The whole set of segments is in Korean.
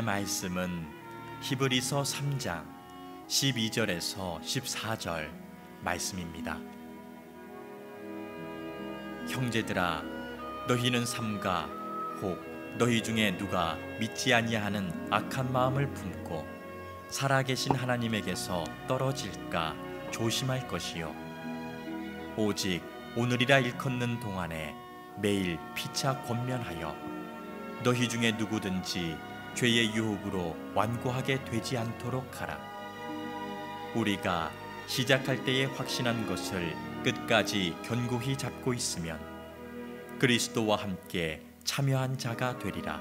오늘 말씀은 히브리서 3장 12절에서 14절 말씀입니다. 형제들아 너희는 삼가 혹 너희 중에 누가 믿지 아니하는 악한 마음을 품고 살아계신 하나님에게서 떨어질까 조심할 것이요 오직 오늘이라 일컫는 동안에 매일 피차 권면하여 너희 중에 누구든지 죄의 유혹으로 완고하게 되지 않도록 하라. 우리가 시작할 때에 확신한 것을 끝까지 견고히 잡고 있으면 그리스도와 함께 참여한 자가 되리라.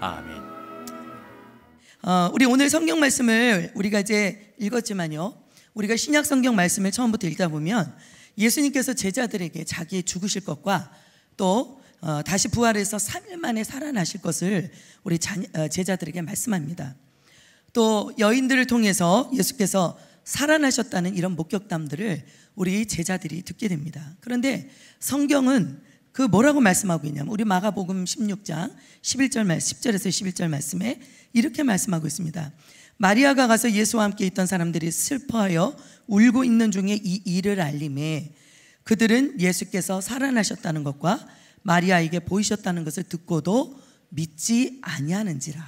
아멘. 어, 우리 오늘 성경 말씀을 우리가 이제 읽었지만요. 우리가 신약 성경 말씀을 처음부터 읽다 보면 예수님께서 제자들에게 자기의 죽으실 것과 또 어, 다시 부활해서 3일 만에 살아나실 것을 우리 자녀, 어, 제자들에게 말씀합니다. 또 여인들을 통해서 예수께서 살아나셨다는 이런 목격담들을 우리 제자들이 듣게 됩니다. 그런데 성경은 그 뭐라고 말씀하고 있냐면 우리 마가복음 16장 11절 말 10절에서 11절 말씀에 이렇게 말씀하고 있습니다. 마리아가 가서 예수와 함께 있던 사람들이 슬퍼하여 울고 있는 중에 이 일을 알림에 그들은 예수께서 살아나셨다는 것과 마리아에게 보이셨다는 것을 듣고도 믿지 아니하는지라.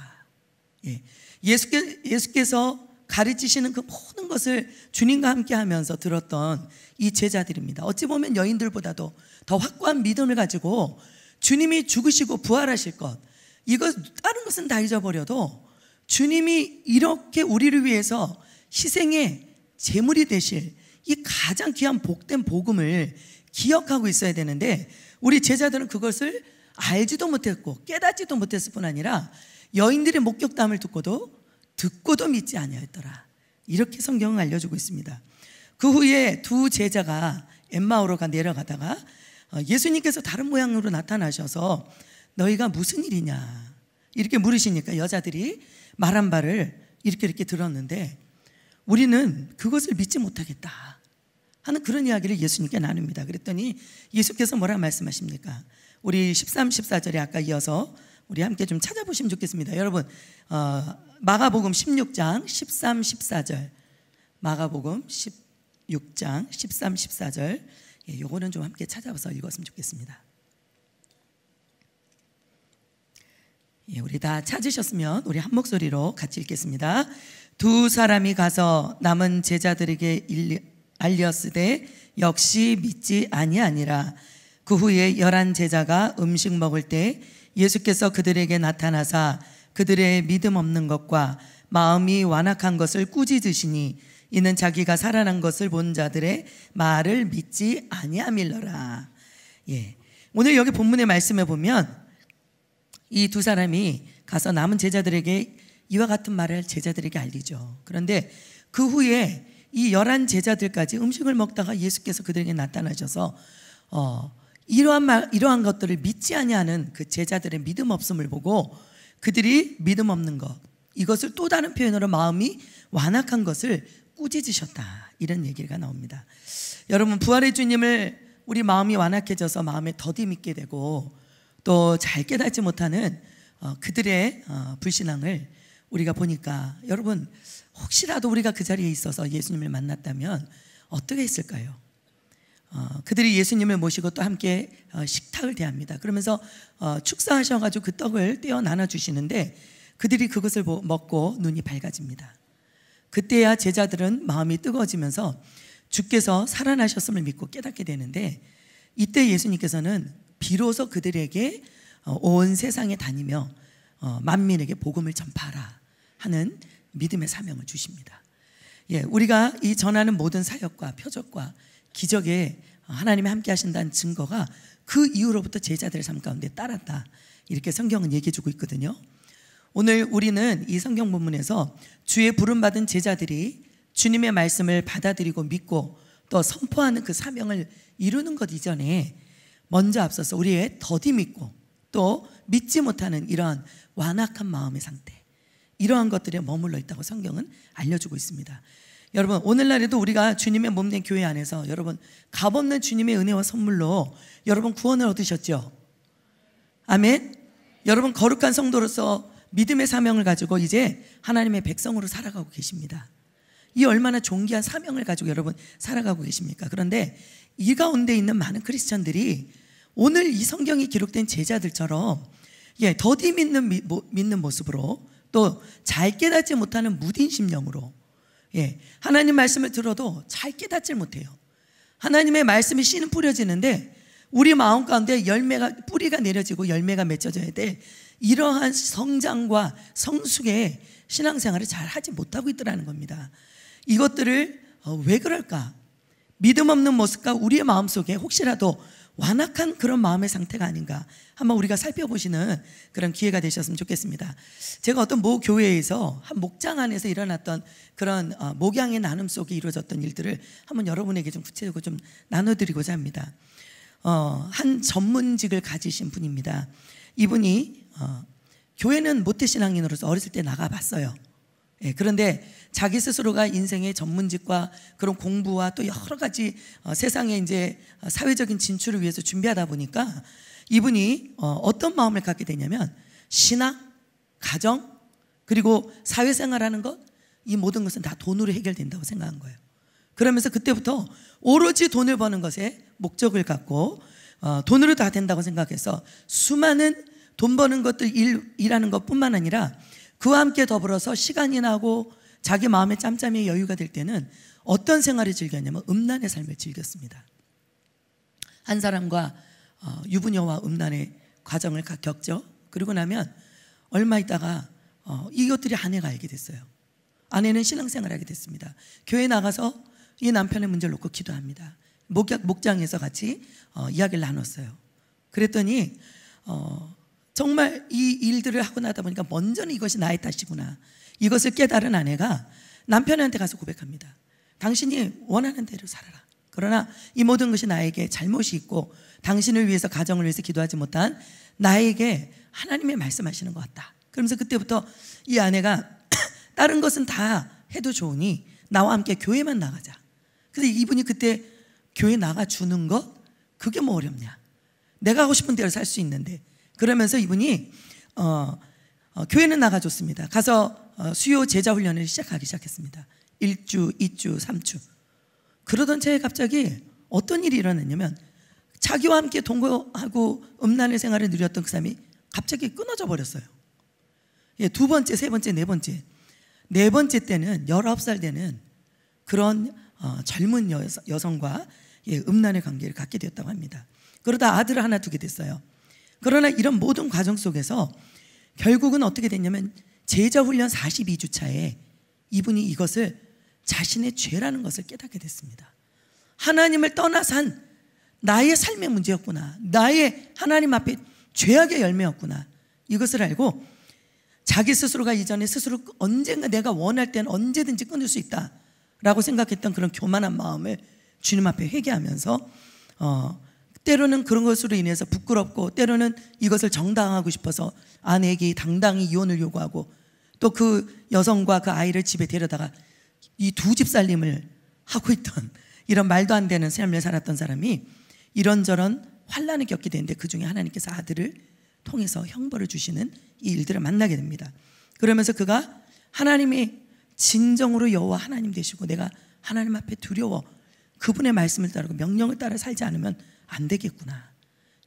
예. 예수께, 예수께서 가르치시는 그 모든 것을 주님과 함께 하면서 들었던 이 제자들입니다. 어찌 보면 여인들보다도 더 확고한 믿음을 가지고 주님이 죽으시고 부활하실 것, 이것, 다른 것은 다 잊어버려도 주님이 이렇게 우리를 위해서 희생의 제물이 되실 이 가장 귀한 복된 복음을 기억하고 있어야 되는데 우리 제자들은 그것을 알지도 못했고 깨닫지도 못했을 뿐 아니라 여인들의 목격담을 듣고도 듣고도 믿지 아니하였더라. 이렇게 성경은 알려주고 있습니다. 그 후에 두 제자가 엠마오로가 내려가다가 어, 예수님께서 다른 모양으로 나타나셔서 너희가 무슨 일이냐 이렇게 물으시니까 여자들이 말한 바를 이렇게 이렇게 들었는데 우리는 그것을 믿지 못하겠다. 하는 그런 이야기를 예수님께 나눕니다. 그랬더니 예수께서 뭐라 말씀하십니까? 우리 13, 14절에 아까 이어서 우리 함께 좀 찾아보시면 좋겠습니다. 여러분, 어, 마가복음 16장 13, 14절. 마가복음 16장 13, 14절. 예, 요거는 좀 함께 찾아봐서 읽었으면 좋겠습니다. 예, 우리 다 찾으셨으면 우리 한 목소리로 같이 읽겠습니다. 두 사람이 가서 남은 제자들에게 일리, 알렸으되 역시 믿지 아니하니라. 그 후에 열한 제자가 음식 먹을 때 예수께서 그들에게 나타나사 그들의 믿음 없는 것과 마음이 완악한 것을 꾸짖으시니 이는 자기가 살아난 것을 본 자들의 말을 믿지 아니함일러라. 예. 오늘 여기 본문의 말씀에 보면 이 두 사람이 가서 남은 제자들에게 이와 같은 말을 제자들에게 알리죠. 그런데 그 후에 이 열한 제자들까지 음식을 먹다가 예수께서 그들에게 나타나셔서 어, 이러한 말, 이러한 것들을 믿지 아니하는 그 제자들의 믿음 없음을 보고 그들이 믿음 없는 것 이것을 또 다른 표현으로 마음이 완악한 것을 꾸짖으셨다 이런 얘기가 나옵니다. 여러분 부활의 주님을 우리 마음이 완악해져서 마음에 더디믿게 되고 또 잘 깨닫지 못하는 어, 그들의 어, 불신앙을 우리가 보니까 여러분 혹시라도 우리가 그 자리에 있어서 예수님을 만났다면 어떻게 했을까요? 어, 그들이 예수님을 모시고 또 함께 어, 식탁을 대합니다. 그러면서 어, 축사하셔가지고 그 떡을 떼어 나눠 주시는데 그들이 그것을 먹고 눈이 밝아집니다. 그때야 제자들은 마음이 뜨거워지면서 주께서 살아나셨음을 믿고 깨닫게 되는데 이때 예수님께서는 비로소 그들에게 어, 온 세상에 다니며 어, 만민에게 복음을 전파하라 하는 믿음의 사명을 주십니다. 예, 우리가 이 전하는 모든 사역과 표적과 기적에 하나님이 함께 하신다는 증거가 그 이후로부터 제자들의 삶 가운데 따랐다. 이렇게 성경은 얘기해 주고 있거든요. 오늘 우리는 이 성경 본문에서 주의 부름 받은 제자들이 주님의 말씀을 받아들이고 믿고 또 선포하는 그 사명을 이루는 것 이전에 먼저 앞서서 우리의 더디 믿고 또 믿지 못하는 이런 완악한 마음의 상태 이러한 것들에 머물러 있다고 성경은 알려주고 있습니다. 여러분 오늘날에도 우리가 주님의 몸 된 교회 안에서 여러분 값없는 주님의 은혜와 선물로 여러분 구원을 얻으셨죠? 아멘. 여러분 거룩한 성도로서 믿음의 사명을 가지고 이제 하나님의 백성으로 살아가고 계십니다. 이 얼마나 존귀한 사명을 가지고 여러분 살아가고 계십니까? 그런데 이 가운데 있는 많은 크리스천들이 오늘 이 성경이 기록된 제자들처럼 예, 더디 믿는, 믿는 모습으로 또잘 깨닫지 못하는 무딘 심령으로 예, 하나님 말씀을 들어도 잘 깨닫질 못해요. 하나님의 말씀이 씨는 뿌려지는데 우리 마음 가운데 열매가 뿌리가 내려지고 열매가 맺혀져야 돼. 이러한 성장과 성숙의 신앙생활을 잘 하지 못하고 있더라는 겁니다. 이것들을 어, 왜 그럴까? 믿음 없는 모습과 우리의 마음속에 혹시라도 완악한 그런 마음의 상태가 아닌가 한번 우리가 살펴보시는 그런 기회가 되셨으면 좋겠습니다. 제가 어떤 모 교회에서 한 목장 안에서 일어났던 그런 어, 목양의 나눔 속에 이루어졌던 일들을 한번 여러분에게 좀 구체적으로 좀 나눠드리고자 합니다. 어, 한 전문직을 가지신 분입니다. 이분이 어, 교회는 모태신앙인으로서 어렸을 때 나가봤어요. 예, 그런데 자기 스스로가 인생의 전문직과 그런 공부와 또 여러 가지 어, 세상에 이제 어, 사회적인 진출을 위해서 준비하다 보니까 이분이 어, 어떤 마음을 갖게 되냐면 신학, 가정, 그리고 사회생활하는 것, 이 모든 것은 다 돈으로 해결된다고 생각한 거예요. 그러면서 그때부터 오로지 돈을 버는 것에 목적을 갖고 돈으로 다 된다고 생각해서 수많은 돈 버는 것들 일, 일하는 것 뿐만 아니라 그와 함께 더불어서 시간이 나고 자기 마음의 짬짬이 여유가 될 때는 어떤 생활을 즐겼냐면 음란의 삶을 즐겼습니다. 한 사람과 어, 유부녀와 음란의 과정을 겪죠. 그러고 나면 얼마 있다가 어, 이것들이 아내가 알게 됐어요. 아내는 신앙생활을 하게 됐습니다. 교회 나가서 이 남편의 문제를 놓고 기도합니다. 목장, 에서 같이 어, 이야기를 나눴어요. 그랬더니 정말 이 일들을 하고 나다 보니까 먼저는 이것이 나의 탓이구나. 이것을 깨달은 아내가 남편한테 가서 고백합니다. 당신이 원하는 대로 살아라. 그러나 이 모든 것이 나에게 잘못이 있고 당신을 위해서 가정을 위해서 기도하지 못한 나에게 하나님의 말씀하시는 것 같다. 그러면서 그때부터 이 아내가 다른 것은 다 해도 좋으니 나와 함께 교회만 나가자. 근데 이분이 그때 교회 나가 주는 것 그게 뭐 어렵냐? 내가 하고 싶은 대로 살 수 있는데 그러면서 이분이 어, 어, 교회는 나가줬습니다. 가서 어, 수요 제자 훈련을 시작하기 시작했습니다. 1주, 2주, 3주. 그러던 채 갑자기 어떤 일이 일어났냐면 자기와 함께 동거하고 음란의 생활을 누렸던 그 사람이 갑자기 끊어져 버렸어요. 예, 두 번째, 세 번째, 네 번째. 네 번째 때는 19살 때는 그런 어, 젊은 여 여성과 예, 음란의 관계를 갖게 되었다고 합니다. 그러다 아들을 하나 두게 됐어요. 그러나 이런 모든 과정 속에서 결국은 어떻게 됐냐면 제자 훈련 42주 차에 이분이 이것을 자신의 죄라는 것을 깨닫게 됐습니다. 하나님을 떠나산 나의 삶의 문제였구나. 나의 하나님 앞에 죄악의 열매였구나. 이것을 알고 자기 스스로가 이전에 스스로 언젠가 내가 원할 때 언제든지 끊을 수 있다. 라고 생각했던 그런 교만한 마음을 주님 앞에 회개하면서 어, 때로는 그런 것으로 인해서 부끄럽고 때로는 이것을 정당하고 싶어서 아내에게 당당히 이혼을 요구하고 또 그 여성과 그 아이를 집에 데려다가 이 두 집 살림을 하고 있던 이런 말도 안 되는 삶을 살았던 사람이 이런저런 환란을 겪게 되는데 그 중에 하나님께서 아들을 통해서 형벌을 주시는 이 일들을 만나게 됩니다. 그러면서 그가 하나님이 진정으로 여호와 하나님 되시고 내가 하나님 앞에 두려워 그분의 말씀을 따르고 명령을 따라 살지 않으면 안 되겠구나.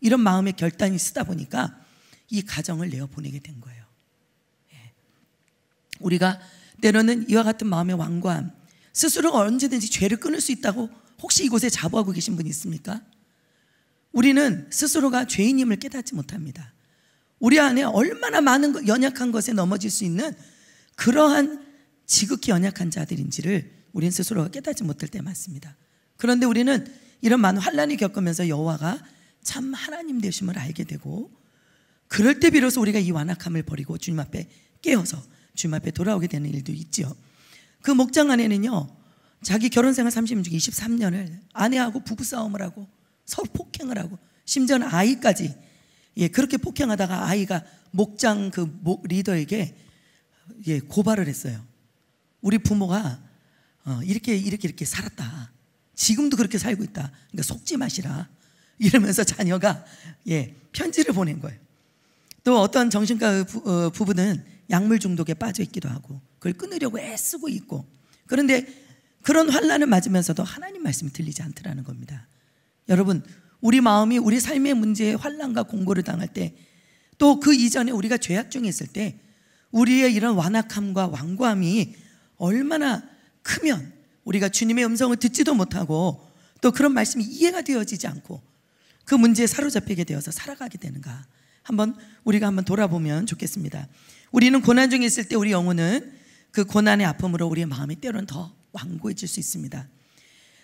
이런 마음의 결단이 쓰다 보니까 이 가정을 내어 보내게 된 거예요. 예. 우리가 때로는 이와 같은 마음의 왕관, 스스로가 언제든지 죄를 끊을 수 있다고 혹시 이곳에 자부하고 계신 분 있습니까? 우리는 스스로가 죄인임을 깨닫지 못합니다. 우리 안에 얼마나 많은 연약한 것에 넘어질 수 있는 그러한 지극히 연약한 자들인지를 우리는 스스로가 깨닫지 못할 때 많습니다. 그런데 우리는 이런 많은 환란을 겪으면서 여호와가 참 하나님 되심을 알게 되고 그럴 때 비로소 우리가 이 완악함을 버리고 주님 앞에 깨어서 주님 앞에 돌아오게 되는 일도 있지요. 그 목장 안에는요. 자기 결혼 생활 30년 중에 23년을 아내하고 부부 싸움을 하고 서로 폭행을 하고 심지어는 아이까지 예, 그렇게 폭행하다가 아이가 목장 그 리더에게 예, 고발을 했어요. 우리 부모가 어, 이렇게 이렇게 이렇게 살았다. 지금도 그렇게 살고 있다. 그러니까 속지 마시라. 이러면서 자녀가 예, 편지를 보낸 거예요. 또 어떤 정신과 부, 어, 부부는 약물 중독에 빠져 있기도 하고 그걸 끊으려고 애쓰고 있고 그런데 그런 환란을 맞으면서도 하나님 말씀이 들리지 않더라는 겁니다. 여러분 우리 마음이 우리 삶의 문제에 환란과 공고를 당할 때 또 그 이전에 우리가 죄악 중에 있을 때 우리의 이런 완악함과 완고함이 얼마나 크면 우리가 주님의 음성을 듣지도 못하고 또 그런 말씀이 이해가 되어지지 않고 그 문제에 사로잡히게 되어서 살아가게 되는가 한번 우리가 한번 돌아보면 좋겠습니다. 우리는 고난 중에 있을 때 우리 영혼은 그 고난의 아픔으로 우리의 마음이 때로는 더 완고해질 수 있습니다.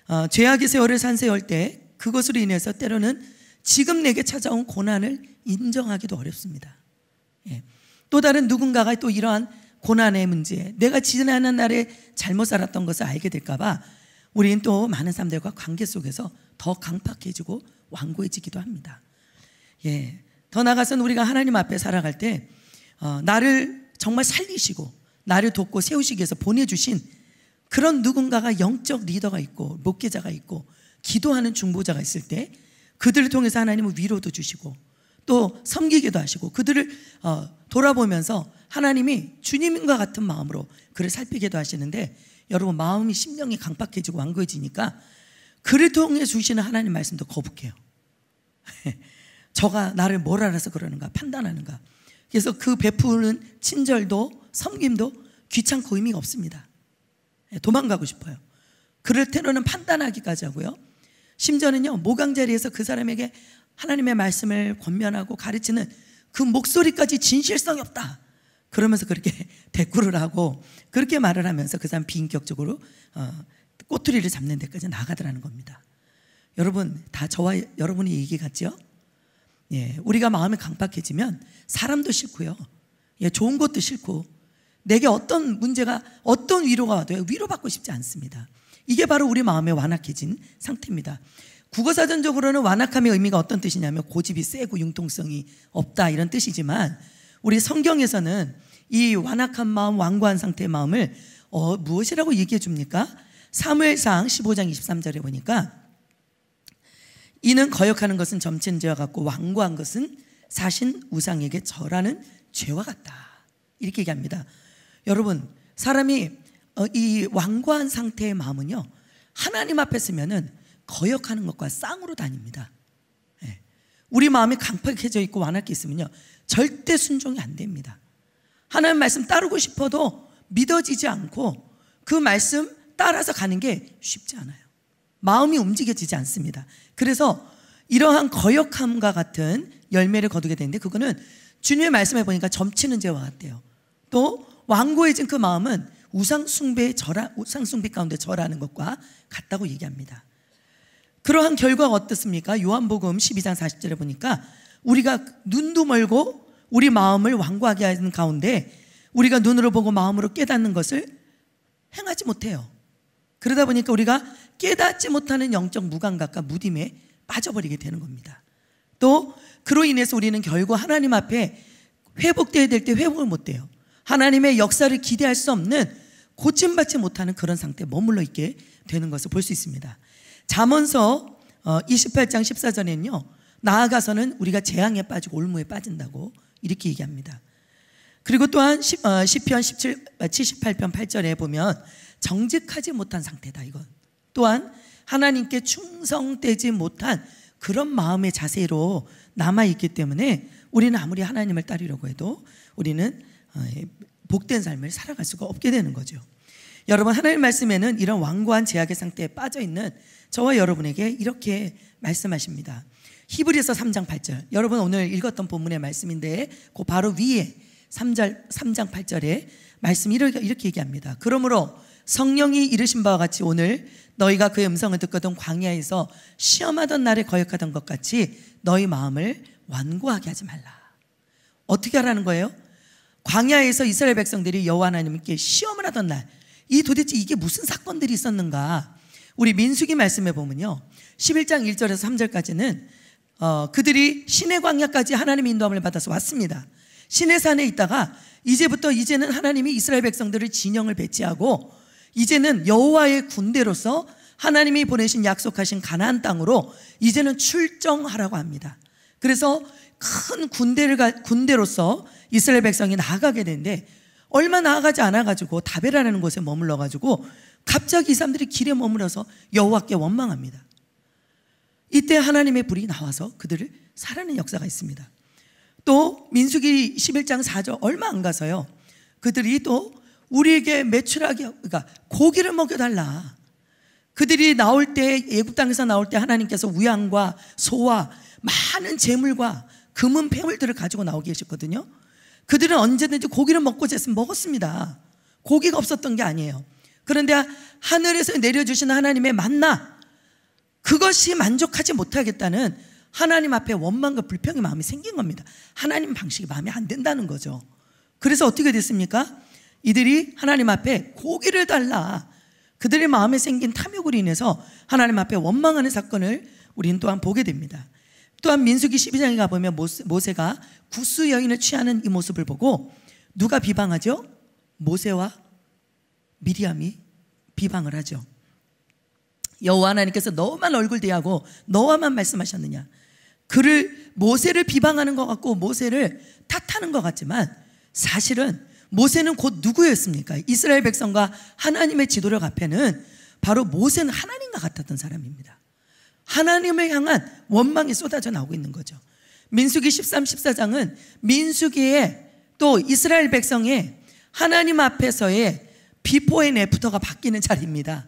어, 죄악의 세월을 산세할 때 그것으로 인해서 때로는 지금 내게 찾아온 고난을 인정하기도 어렵습니다. 예. 또 다른 누군가가 또 이러한 고난의 문제, 내가 지나는 날에 잘못 살았던 것을 알게 될까봐 우리는 또 많은 사람들과 관계 속에서 더 강팍해지고 완고해지기도 합니다. 예. 더 나아가서는 우리가 하나님 앞에 살아갈 때, 어, 나를 정말 살리시고, 나를 돕고 세우시기 위해서 보내주신 그런 누군가가 영적 리더가 있고, 목회자가 있고, 기도하는 중보자가 있을 때, 그들을 통해서 하나님은 위로도 주시고, 또 섬기기도 하시고, 그들을 어, 돌아보면서 하나님이 주님과 같은 마음으로 그를 살피기도 하시는데 여러분 마음이 심령이 강박해지고 완고해지니까 그를 통해 주시는 하나님 말씀도 거북해요. 저가 나를 뭘 알아서 그러는가 판단하는가. 그래서 그 베푸는 친절도 섬김도 귀찮고 의미가 없습니다. 예, 도망가고 싶어요. 그럴 테러는 판단하기까지 하고요. 심지어는요 모강 자리에서 그 사람에게 하나님의 말씀을 권면하고 가르치는 그 목소리까지 진실성이 없다. 그러면서 그렇게 대꾸를 하고 그렇게 말을 하면서 그 사람 비인격적으로 어, 꼬투리를 잡는 데까지 나가더라는 겁니다. 여러분 다 저와 여러분의 얘기 같죠? 예, 우리가 마음이 강박해지면 사람도 싫고요. 예, 좋은 것도 싫고 내게 어떤 문제가 어떤 위로가 와도 위로받고 싶지 않습니다. 이게 바로 우리 마음에 완악해진 상태입니다. 국어사전적으로는 완악함의 의미가 어떤 뜻이냐면 고집이 세고 융통성이 없다 이런 뜻이지만 우리 성경에서는 이 완악한 마음, 완고한 상태의 마음을 어, 무엇이라고 얘기해 줍니까? 사무엘상 15장 23절에 보니까 이는 거역하는 것은 점친 죄와 같고 완고한 것은 사신 우상에게 절하는 죄와 같다. 이렇게 얘기합니다. 여러분, 사람이 어, 이 완고한 상태의 마음은요. 하나님 앞에 쓰면은 거역하는 것과 쌍으로 다닙니다. 우리 마음이 강팍해져 있고 완악해 있으면요. 절대 순종이 안 됩니다. 하나님 말씀 따르고 싶어도 믿어지지 않고 그 말씀 따라서 가는 게 쉽지 않아요. 마음이 움직여지지 않습니다. 그래서 이러한 거역함과 같은 열매를 거두게 되는데 그거는 주님의 말씀해 보니까 점치는 죄와 같대요. 또 완고해진 그 마음은 우상숭배의 절하, 우상숭배 가운데 절하는 것과 같다고 얘기합니다. 그러한 결과가 어떻습니까? 요한복음 12장 40절에 보니까 우리가 눈도 멀고 우리 마음을 완고하게 하는 가운데 우리가 눈으로 보고 마음으로 깨닫는 것을 행하지 못해요. 그러다 보니까 우리가 깨닫지 못하는 영적 무감각과 무딤에 빠져버리게 되는 겁니다. 또 그로 인해서 우리는 결국 하나님 앞에 회복돼야 될 때 회복을 못 돼요. 하나님의 역사를 기대할 수 없는 고침받지 못하는 그런 상태에 머물러 있게 되는 것을 볼 수 있습니다. 잠언서 28장 어, 14절에는요. 나아가서는 우리가 재앙에 빠지고 올무에 빠진다고 이렇게 얘기합니다. 그리고 또한 10편 17, 78편 8절에 보면 정직하지 못한 상태다 이건. 또한 하나님께 충성되지 못한 그런 마음의 자세로 남아있기 때문에 우리는 아무리 하나님을 따르려고 해도 우리는 어, 복된 삶을 살아갈 수가 없게 되는 거죠. 여러분 하나님 말씀에는 이런 완고한 제약의 상태에 빠져있는 저와 여러분에게 이렇게 말씀하십니다. 히브리서 3장 8절. 여러분 오늘 읽었던 본문의 말씀인데 그 바로 위에 3절 3장 8절에 말씀 이렇게, 이렇게 얘기합니다. 그러므로 성령이 이르신 바와 같이 오늘 너희가 그의 음성을 듣거든 광야에서 시험하던 날에 거역하던 것 같이 너희 마음을 완고하게 하지 말라. 어떻게 하라는 거예요? 광야에서 이스라엘 백성들이 여호와 하나님께 시험을 하던 날, 이 도대체 이게 무슨 사건들이 있었는가? 우리 민숙이 말씀해 보면요. 11장 1절에서 3절까지는 어, 그들이 신의 광야까지 하나님의 인도함을 받아서 왔습니다. 신의 산에 있다가 이제부터 이제는 하나님이 이스라엘 백성들을 진영을 배치하고 이제는 여호와의 군대로서 하나님이 보내신 약속하신 가나안 땅으로 이제는 출정하라고 합니다. 그래서 큰 군대를 가, 군대로서 이스라엘 백성이 나아가게 되는데 얼마 나아가지 않아가지고 다베라라는 곳에 머물러가지고 갑자기 이 사람들이 길에 머물러서 여호와께 원망합니다. 이때 하나님의 불이 나와서 그들을 살하는 역사가 있습니다. 또 민수기 11장 4절 얼마 안 가서요. 그들이 또 우리에게 매출하게 그러니까 고기를 먹여 달라. 그들이 나올 때 예굽 땅에서 나올 때 하나님께서 우양과 소와 많은 재물과 금은 폐물들을 가지고 나오게 하셨거든요. 그들은 언제든지 고기를 먹고 쟀으면 먹었습니다. 고기가 없었던 게 아니에요. 그런데 하늘에서 내려주시는 하나님의 만나 그것이 만족하지 못하겠다는 하나님 앞에 원망과 불평의 마음이 생긴 겁니다. 하나님 방식이 마음에 안 든다는 거죠. 그래서 어떻게 됐습니까? 이들이 하나님 앞에 고기를 달라 그들의 마음에 생긴 탐욕으로 인해서 하나님 앞에 원망하는 사건을 우리는 또한 보게 됩니다. 또한 민수기 12장에 가보면 모세가 구스 여인을 취하는 이 모습을 보고 누가 비방하죠? 모세와 미리암이 비방을 하죠. 여호와 하나님께서 너만 얼굴 대하고 너와만 말씀하셨느냐. 그를 모세를 비방하는 것 같고 모세를 탓하는 것 같지만 사실은 모세는 곧 누구였습니까? 이스라엘 백성과 하나님의 지도력 앞에는 바로 모세는 하나님과 같았던 사람입니다. 하나님을 향한 원망이 쏟아져 나오고 있는 거죠. 민수기 13, 14장은 민수기에 또 이스라엘 백성의 하나님 앞에서의 비포 의 애프터가 바뀌는 자리입니다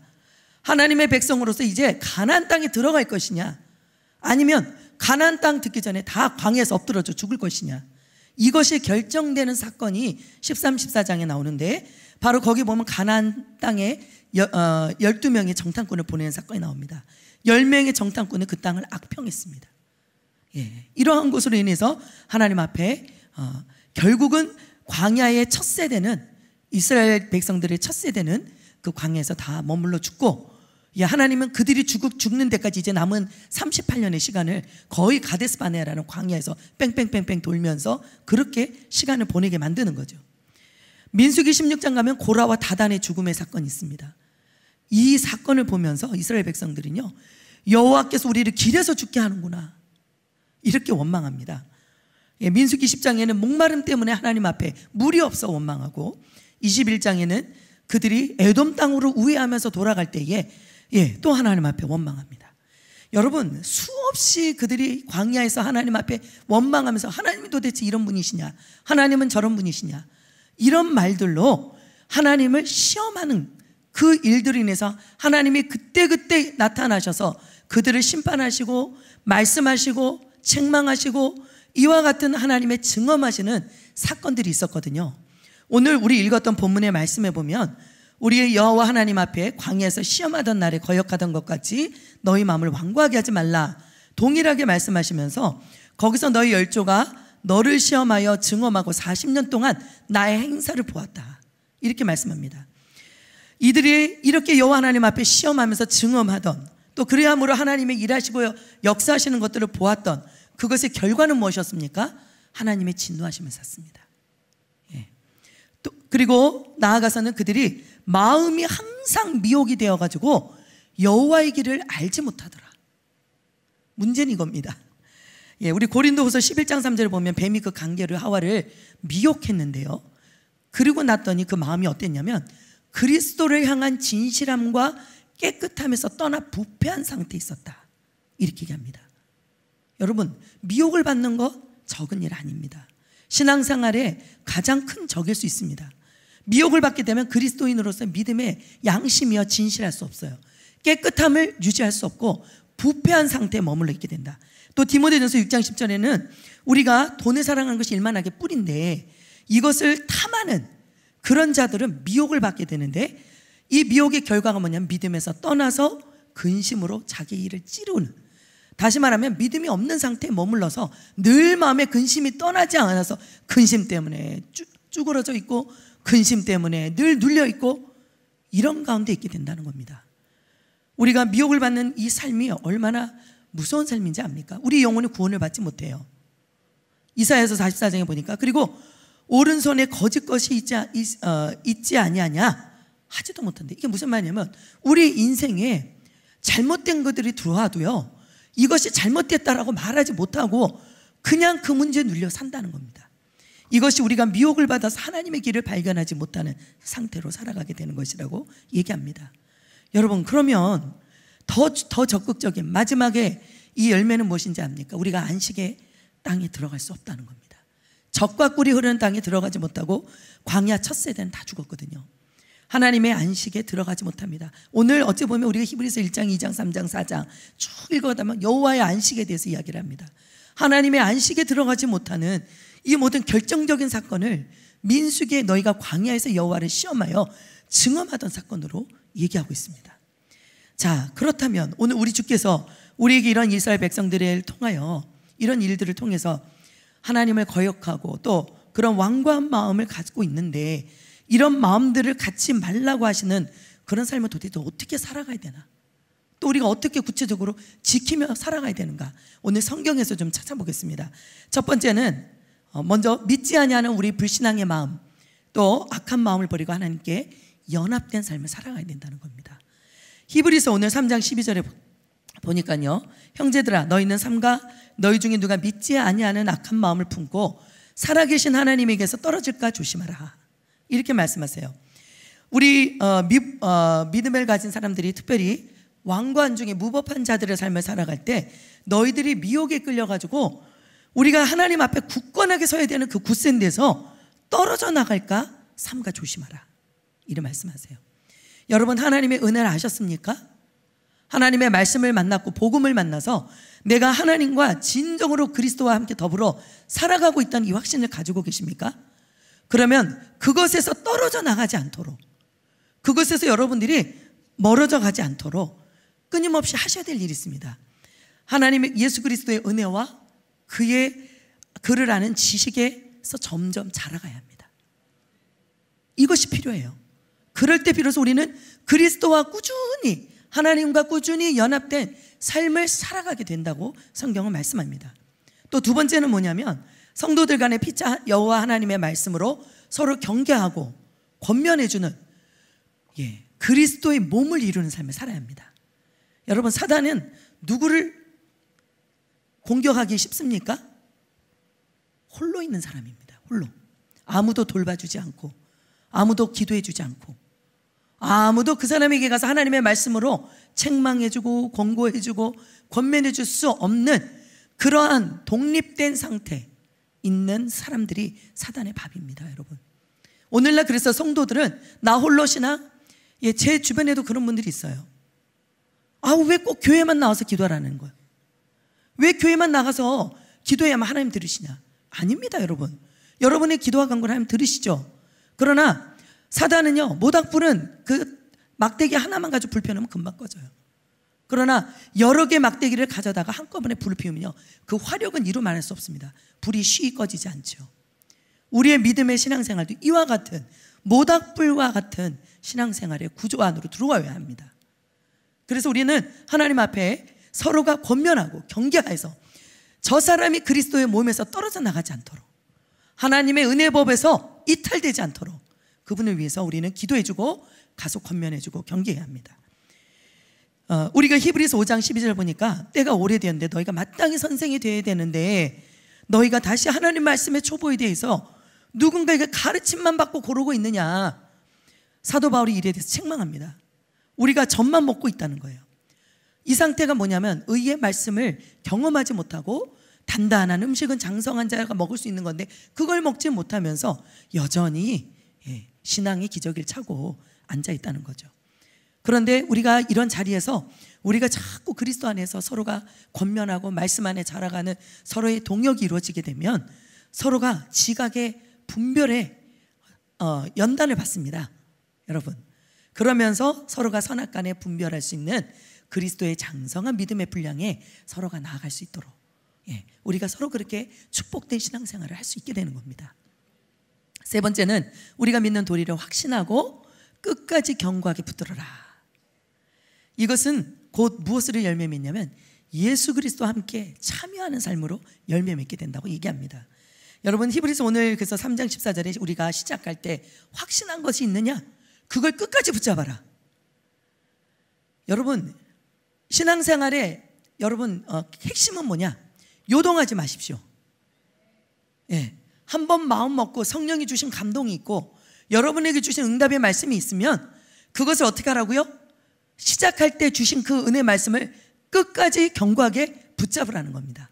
하나님의 백성으로서 이제 가나 땅에 들어갈 것이냐 아니면 가나땅 듣기 전에 다광에서 엎드러져 죽을 것이냐 이것이 결정되는 사건이 13, 14장에 나오는데 바로 거기 보면 가나 땅에 12명의 어, 정탐꾼을 보내는 사건이 나옵니다. 10명의 정탐꾼은 그 땅을 악평했습니다. 예, 이러한 것으로 인해서 하나님 앞에 어, 결국은 광야의 첫 세대는 이스라엘 백성들의 첫 세대는 그 광야에서 다 머물러 죽고 예, 하나님은 그들이 죽, 죽는 데까지 이제 남은 38년의 시간을 거의 가데스 바네아라는 광야에서 뺑뺑뺑뺑 돌면서 그렇게 시간을 보내게 만드는 거죠. 민수기 16장 가면 고라와 다단의 죽음의 사건이 있습니다. 이 사건을 보면서 이스라엘 백성들은요. 여호와께서 우리를 길에서 죽게 하는구나. 이렇게 원망합니다. 예, 민수기 10장에는 목마름 때문에 하나님 앞에 물이 없어 원망하고 21장에는 그들이 애돔 땅으로 우회하면서 돌아갈 때에 예, 또 하나님 앞에 원망합니다. 여러분 수없이 그들이 광야에서 하나님 앞에 원망하면서 하나님이 도대체 이런 분이시냐? 하나님은 저런 분이시냐? 이런 말들로 하나님을 시험하는 그일들 인해서 하나님이 그때그때 나타나셔서 그들을 심판하시고 말씀하시고 책망하시고 이와 같은 하나님의 증험하시는 사건들이 있었거든요. 오늘 우리 읽었던 본문의 말씀에 보면 우리의 여호와 하나님 앞에 광야에서 시험하던 날에 거역하던 것 같이 너희 마음을 완고하게 하지 말라 동일하게 말씀하시면서 거기서 너희 열조가 너를 시험하여 증험하고 40년 동안 나의 행사를 보았다 이렇게 말씀합니다 이들이 이렇게 여호와 하나님 앞에 시험하면서 증험하던 또그래야으로 하나님의 일하시고 역사하시는 것들을 보았던 그것의 결과는 무엇이었습니까? 하나님의 진노하심을 샀습니다 그리고 나아가서는 그들이 마음이 항상 미혹이 되어 가지고 여호와의 길을 알지 못하더라. 문제는 이겁니다. 예, 우리 고린도후서 11장 3절을 보면 뱀이 그 강계를 하와를 미혹했는데요. 그리고 났더니 그 마음이 어땠냐면 그리스도를 향한 진실함과 깨끗함에서 떠나 부패한 상태에 있었다. 이렇게 얘기합니다. 여러분, 미혹을 받는 것 적은 일 아닙니다. 신앙생활에 가장 큰 적일 수 있습니다. 미혹을 받게 되면 그리스도인으로서 믿음의 양심이여 진실할 수 없어요. 깨끗함을 유지할 수 없고 부패한 상태에 머물러 있게 된다. 또 디모데전서 6장 10절에는 우리가 돈을 사랑하는 것이 일만하게 뿌린데 이것을 탐하는 그런 자들은 미혹을 받게 되는데 이 미혹의 결과가 뭐냐면 믿음에서 떠나서 근심으로 자기 일을 찌르는 다시 말하면 믿음이 없는 상태에 머물러서 늘 마음에 근심이 떠나지 않아서 근심 때문에 쭈, 쭈그러져 있고 근심 때문에 늘 눌려 있고 이런 가운데 있게 된다는 겁니다. 우리가 미혹을 받는 이 삶이 얼마나 무서운 삶인지 압니까? 우리 영혼이 구원을 받지 못해요. 이사에서 44장에 보니까 그리고 오른손에 거짓 것이 있지, 어, 있지 아니하냐 하지도 못한데 이게 무슨 말이냐면 우리 인생에 잘못된 것들이 들어와도요 이것이 잘못됐다라고 말하지 못하고 그냥 그 문제에 눌려 산다는 겁니다. 이것이 우리가 미혹을 받아서 하나님의 길을 발견하지 못하는 상태로 살아가게 되는 것이라고 얘기합니다. 여러분, 그러면 더, 더 적극적인 마지막에 이 열매는 무엇인지 압니까? 우리가 안식의 땅에 들어갈 수 없다는 겁니다. 적과 꿀이 흐르는 땅에 들어가지 못하고 광야 첫 세대는 다 죽었거든요. 하나님의 안식에 들어가지 못합니다. 오늘 어찌 보면 우리가 히브리서 1장, 2장, 3장, 4장 쭉 읽어가면 여호와의 안식에 대해서 이야기를 합니다. 하나님의 안식에 들어가지 못하는 이 모든 결정적인 사건을 민수기에 너희가 광야에서 여호와를 시험하여 증험하던 사건으로 얘기하고 있습니다. 자, 그렇다면 오늘 우리 주께서 우리에게 이런 이스라엘 백성들을 통하여 이런 일들을 통해서 하나님을 거역하고 또 그런 왕관 마음을 갖고 있는데 이런 마음들을 갖지 말라고 하시는 그런 삶을 도대체 어떻게 살아가야 되나? 또 우리가 어떻게 구체적으로 지키며 살아가야 되는가? 오늘 성경에서 좀 찾아보겠습니다. 첫 번째는 어, 먼저 믿지 아니하는 우리 불신앙의 마음, 또 악한 마음을 버리고 하나님께 연합된 삶을 살아가야 된다는 겁니다. 히브리서 오늘 3장 12절에 보니까요. 형제들아 너희는 삼가 너희 중에 누가 믿지 아니하는 악한 마음을 품고 살아계신 하나님에게서 떨어질까 조심하라. 이렇게 말씀하세요. 우리 어, 미, 어, 믿음을 가진 사람들이 특별히 왕관 중에 무법한 자들의 삶을 살아갈 때 너희들이 미혹에 끌려가지고 우리가 하나님 앞에 굳건하게 서야 되는 그 굳센 데서 떨어져 나갈까 삼가 조심하라. 이런 말씀하세요. 여러분 하나님의 은혜를 아셨습니까? 하나님의 말씀을 만났고 복음을 만나서 내가 하나님과 진정으로 그리스도와 함께 더불어 살아가고 있다는 이 확신을 가지고 계십니까? 그러면 그것에서 떨어져 나가지 않도록 그것에서 여러분들이 멀어져 가지 않도록 끊임없이 하셔야 될 일이 있습니다. 하나님의 예수 그리스도의 은혜와 그의 그를 아는 지식에서 점점 자라가야 합니다. 이것이 필요해요. 그럴 때 비로소 우리는 그리스도와 꾸준히 하나님과 꾸준히 연합된 삶을 살아가게 된다고 성경은 말씀합니다. 또 두 번째는 뭐냐면 성도들 간의 피차 여호와 하나님의 말씀으로 서로 경계하고 권면해주는 예, 그리스도의 몸을 이루는 삶을 살아야 합니다. 여러분 사단은 누구를 공격하기 쉽습니까? 홀로 있는 사람입니다. 홀로. 아무도 돌봐주지 않고 아무도 기도해주지 않고 아무도 그 사람에게 가서 하나님의 말씀으로 책망해주고 권고해주고 권면해줄 수 없는 그러한 독립된 상태 있는 사람들이 사단의 밥입니다, 여러분. 오늘날 그래서 성도들은 나 홀로시나 예, 제 주변에도 그런 분들이 있어요. 아, 왜꼭 교회만 나와서 기도하라는 거야? 왜 교회만 나가서 기도해야만 하나님 들으시냐? 아닙니다, 여러분. 여러분의 기도와 간구를 하나님 들으시죠? 그러나 사단은요, 모닥불은 그 막대기 하나만 가지고 불편하면 금방 꺼져요. 그러나 여러 개 막대기를 가져다가 한꺼번에 불을 피우면요. 그 화력은 이루 말할 수 없습니다. 불이 쉬이 꺼지지 않죠. 우리의 믿음의 신앙생활도 이와 같은 모닥불과 같은 신앙생활의 구조 안으로 들어와야 합니다. 그래서 우리는 하나님 앞에 서로가 권면하고 경계하여서 저 사람이 그리스도의 몸에서 떨어져 나가지 않도록 하나님의 은혜법에서 이탈되지 않도록 그분을 위해서 우리는 기도해주고 가속 권면해주고 경계해야 합니다. 어, 우리가 히브리서 5장 12절 보니까 때가 오래되었는데 너희가 마땅히 선생이 되어야 되는데 너희가 다시 하나님 말씀의 초보에 대해서 누군가에게 가르침만 받고 고르고 있느냐 사도 바울이 이에 대해서 책망합니다. 우리가 점만 먹고 있다는 거예요. 이 상태가 뭐냐면 의의 말씀을 경험하지 못하고 단단한 음식은 장성한 자가 먹을 수 있는 건데 그걸 먹지 못하면서 여전히 예, 신앙이 기저귀 차고 앉아 있다는 거죠. 그런데 우리가 이런 자리에서 우리가 자꾸 그리스도 안에서 서로가 권면하고 말씀 안에 자라가는 서로의 동역이 이루어지게 되면 서로가 지각의 분별에 어, 연단을 받습니다. 여러분 그러면서 서로가 선악간에 분별할 수 있는 그리스도의 장성한 믿음의 분량에 서로가 나아갈 수 있도록 예, 우리가 서로 그렇게 축복된 신앙생활을 할 수 있게 되는 겁니다. 세 번째는 우리가 믿는 도리를 확신하고 끝까지 견고하게 붙들어라. 이것은 곧 무엇을 열매 맺냐면 예수 그리스도와 함께 참여하는 삶으로 열매 맺게 된다고 얘기합니다. 여러분 히브리서 오늘 그래서 3장 14절에 우리가 시작할 때 확신한 것이 있느냐? 그걸 끝까지 붙잡아라. 여러분, 신앙생활에 여러분, 어, 핵심은 뭐냐? 요동하지 마십시오. 예. 한 번 마음 먹고 성령이 주신 감동이 있고 여러분에게 주신 응답의 말씀이 있으면 그것을 어떻게 하라고요? 시작할 때 주신 그 은혜 말씀을 끝까지 견고하게 붙잡으라는 겁니다.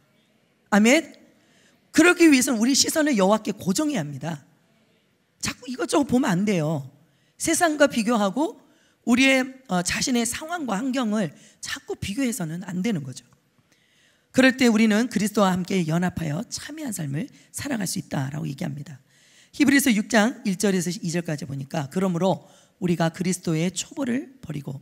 아멘. 그러기 위해서는 우리 시선을 여호와께 고정해야 합니다. 자꾸 이것저것 보면 안 돼요. 세상과 비교하고 우리의 어, 자신의 상황과 환경을 자꾸 비교해서는 안 되는 거죠. 그럴 때 우리는 그리스도와 함께 연합하여 참여한 삶을 살아갈 수 있다라고 얘기합니다. 히브리서 6장 1절에서 2절까지 보니까 그러므로 우리가 그리스도의 초보를 버리고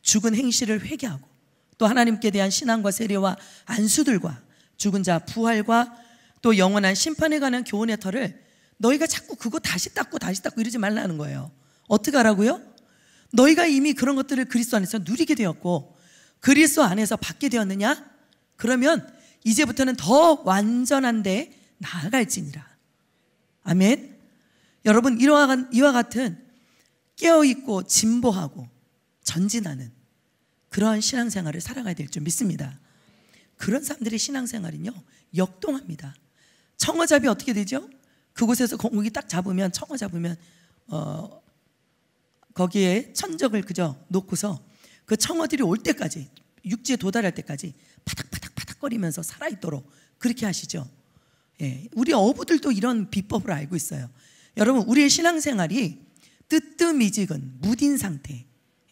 죽은 행실을 회개하고 또 하나님께 대한 신앙과 세례와 안수들과 죽은 자 부활과 또 영원한 심판에 관한 교훈의 털을 너희가 자꾸 그거 다시 닦고 다시 닦고 이러지 말라는 거예요. 어떻게 하라고요? 너희가 이미 그런 것들을 그리스도 안에서 누리게 되었고 그리스도 안에서 받게 되었느냐? 그러면 이제부터는 더 완전한데 나아갈지니라. 아멘. 여러분 이와, 이와 같은 깨어 있고 진보하고 전진하는 그러한 신앙생활을 살아가야 될 줄 믿습니다. 그런 사람들의 신앙생활은요 역동합니다. 청어잡이 어떻게 되죠? 그곳에서 공기 딱 잡으면 청어 잡으면 어, 거기에 천적을 그저 놓고서 그 청어들이 올 때까지 육지에 도달할 때까지 파닥파닥파닥거리면서 살아있도록 그렇게 하시죠. 예, 우리 어부들도 이런 비법을 알고 있어요. 여러분 우리의 신앙생활이 뜨뜻미직은 무딘 상태,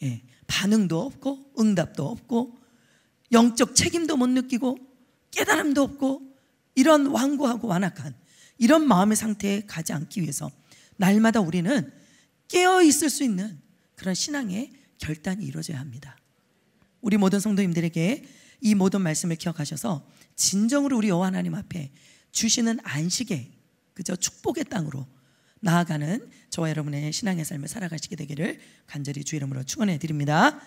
예, 반응도 없고 응답도 없고 영적 책임도 못 느끼고 깨달음도 없고 이런 완고하고 완악한 이런 마음의 상태에 가지 않기 위해서 날마다 우리는 깨어 있을 수 있는 그런 신앙의 결단이 이루어져야 합니다. 우리 모든 성도님들에게 이 모든 말씀을 기억하셔서 진정으로 우리 여호와 하나님 앞에 주시는 안식의 그저 축복의 땅으로 나아가는 저와 여러분의 신앙의 삶을 살아가시게 되기를 간절히 주 이름으로 축원해 드립니다.